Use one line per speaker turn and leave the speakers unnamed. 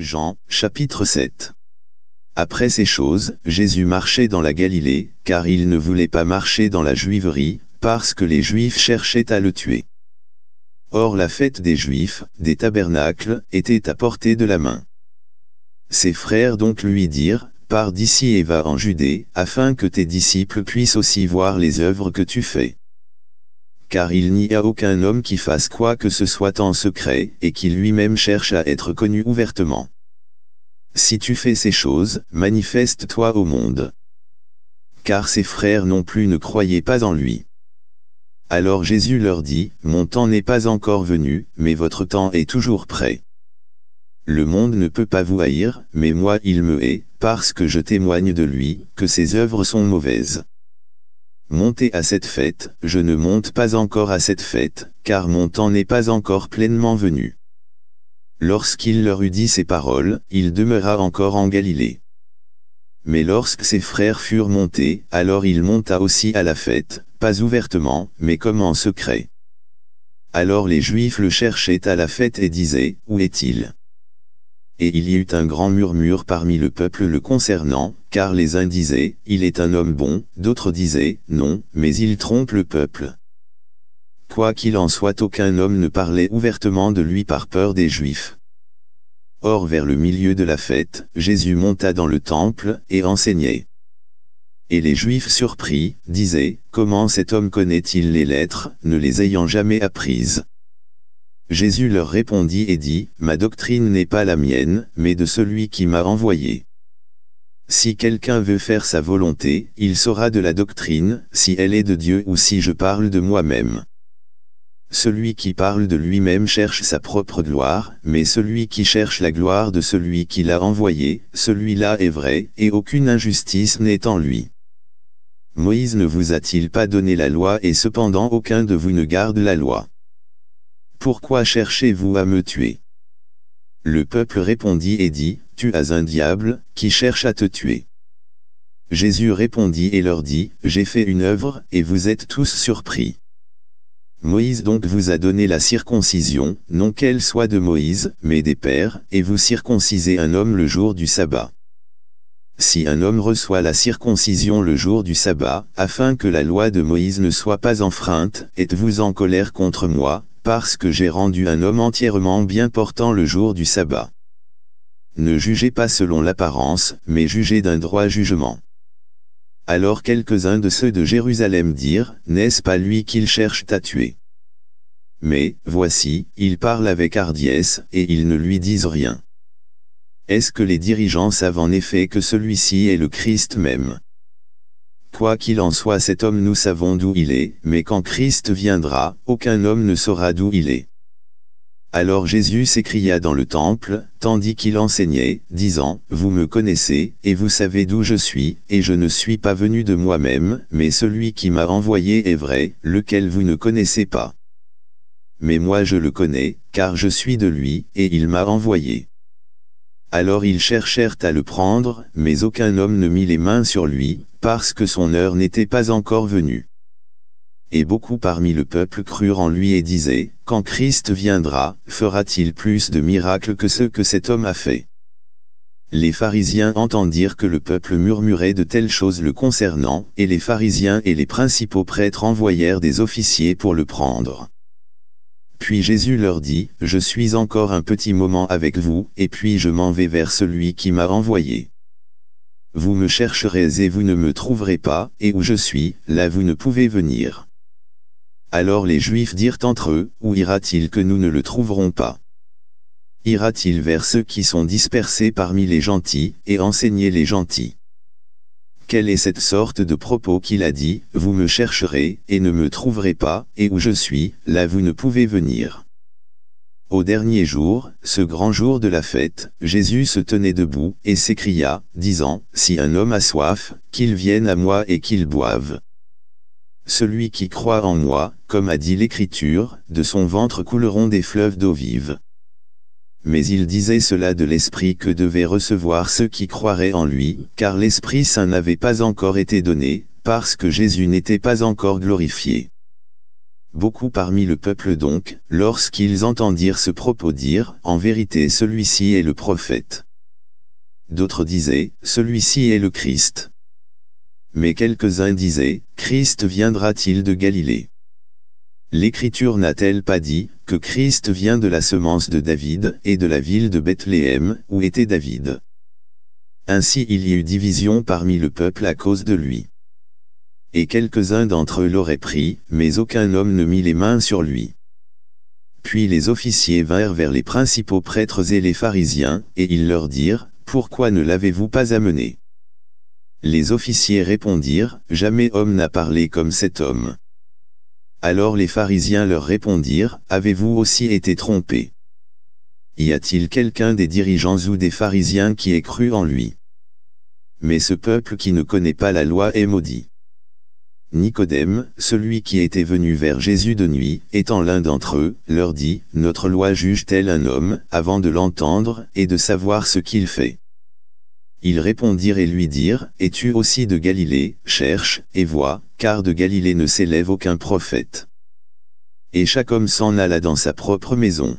Jean, chapitre 7 Après ces choses, Jésus marchait dans la Galilée, car il ne voulait pas marcher dans la Juiverie, parce que les Juifs cherchaient à le tuer. Or la fête des Juifs, des tabernacles, était à portée de la main. Ses frères donc lui dirent, « Pars d'ici et va en Judée, afin que tes disciples puissent aussi voir les œuvres que tu fais. » car il n'y a aucun homme qui fasse quoi que ce soit en secret, et qui lui-même cherche à être connu ouvertement. Si tu fais ces choses, manifeste-toi au monde. Car ses frères non plus ne croyaient pas en lui. Alors Jésus leur dit, Mon temps n'est pas encore venu, mais votre temps est toujours prêt. Le monde ne peut pas vous haïr, mais moi il me hait, parce que je témoigne de lui, que ses œuvres sont mauvaises. « Montez à cette fête, je ne monte pas encore à cette fête, car mon temps n'est pas encore pleinement venu. Lorsqu'il leur eut dit ces paroles, il demeura encore en Galilée. Mais lorsque ses frères furent montés, alors il monta aussi à la fête, pas ouvertement, mais comme en secret. Alors les Juifs le cherchaient à la fête et disaient, Où est-il et il y eut un grand murmure parmi le peuple le concernant, car les uns disaient, il est un homme bon, d'autres disaient, non, mais il trompe le peuple. Quoi qu'il en soit aucun homme ne parlait ouvertement de lui par peur des Juifs. Or vers le milieu de la fête, Jésus monta dans le temple, et enseignait. Et les Juifs surpris, disaient, comment cet homme connaît-il les lettres, ne les ayant jamais apprises Jésus leur répondit et dit, Ma doctrine n'est pas la mienne, mais de celui qui m'a envoyé. Si quelqu'un veut faire sa volonté, il saura de la doctrine, si elle est de Dieu ou si je parle de moi-même. Celui qui parle de lui-même cherche sa propre gloire, mais celui qui cherche la gloire de celui qui l'a envoyé, celui-là est vrai, et aucune injustice n'est en lui. Moïse ne vous a-t-il pas donné la loi et cependant aucun de vous ne garde la loi pourquoi cherchez-vous à me tuer Le peuple répondit et dit, Tu as un diable, qui cherche à te tuer. Jésus répondit et leur dit, J'ai fait une œuvre, et vous êtes tous surpris. Moïse donc vous a donné la circoncision, non qu'elle soit de Moïse, mais des pères, et vous circoncisez un homme le jour du sabbat. Si un homme reçoit la circoncision le jour du sabbat, afin que la loi de Moïse ne soit pas enfreinte, êtes-vous en colère contre moi, parce que j'ai rendu un homme entièrement bien portant le jour du sabbat. Ne jugez pas selon l'apparence, mais jugez d'un droit jugement. Alors quelques-uns de ceux de Jérusalem dirent, N'est-ce pas lui qu'ils cherchent à tuer Mais, voici, il parle avec hardiesse, et ils ne lui disent rien. Est-ce que les dirigeants savent en effet que celui-ci est le Christ même Quoi qu'il en soit cet homme nous savons d'où il est, mais quand Christ viendra, aucun homme ne saura d'où il est. Alors Jésus s'écria dans le temple, tandis qu'il enseignait, disant, « Vous me connaissez, et vous savez d'où je suis, et je ne suis pas venu de moi-même, mais celui qui m'a envoyé est vrai, lequel vous ne connaissez pas. Mais moi je le connais, car je suis de lui, et il m'a envoyé. » Alors ils cherchèrent à le prendre, mais aucun homme ne mit les mains sur lui, parce que son heure n'était pas encore venue. Et beaucoup parmi le peuple crurent en lui et disaient, Quand Christ viendra, fera-t-il plus de miracles que ceux que cet homme a fait Les pharisiens entendirent que le peuple murmurait de telles choses le concernant, et les pharisiens et les principaux prêtres envoyèrent des officiers pour le prendre. Puis Jésus leur dit, Je suis encore un petit moment avec vous, et puis je m'en vais vers celui qui m'a envoyé. Vous me chercherez et vous ne me trouverez pas, et où je suis, là vous ne pouvez venir. Alors les Juifs dirent entre eux, Où ira-t-il que nous ne le trouverons pas Ira-t-il vers ceux qui sont dispersés parmi les gentils, et enseigner les gentils quelle est cette sorte de propos qu'il a dit, vous me chercherez, et ne me trouverez pas, et où je suis, là vous ne pouvez venir. Au dernier jour, ce grand jour de la fête, Jésus se tenait debout, et s'écria, disant, Si un homme a soif, qu'il vienne à moi et qu'il boive. Celui qui croit en moi, comme a dit l'Écriture, de son ventre couleront des fleuves d'eau vive mais il disait cela de l'Esprit que devaient recevoir ceux qui croiraient en lui, car l'Esprit Saint n'avait pas encore été donné, parce que Jésus n'était pas encore glorifié. Beaucoup parmi le peuple donc, lorsqu'ils entendirent ce propos dire, en vérité celui-ci est le prophète. D'autres disaient, celui-ci est le Christ. Mais quelques-uns disaient, Christ viendra-t-il de Galilée L'Écriture n'a-t-elle pas dit que Christ vient de la semence de David et de la ville de Bethléem où était David Ainsi il y eut division parmi le peuple à cause de lui. Et quelques-uns d'entre eux l'auraient pris, mais aucun homme ne mit les mains sur lui. Puis les officiers vinrent vers les principaux prêtres et les pharisiens, et ils leur dirent, « Pourquoi ne l'avez-vous pas amené ?» Les officiers répondirent, « Jamais homme n'a parlé comme cet homme. » Alors les pharisiens leur répondirent, Avez-vous aussi été trompés Y a-t-il quelqu'un des dirigeants ou des pharisiens qui ait cru en lui Mais ce peuple qui ne connaît pas la loi est maudit. Nicodème, celui qui était venu vers Jésus de nuit, étant l'un d'entre eux, leur dit, Notre loi juge-t-elle un homme, avant de l'entendre, et de savoir ce qu'il fait ils répondirent et lui dirent, Es-tu aussi de Galilée, cherche, et vois, car de Galilée ne s'élève aucun prophète. Et chaque homme s'en alla dans sa propre maison.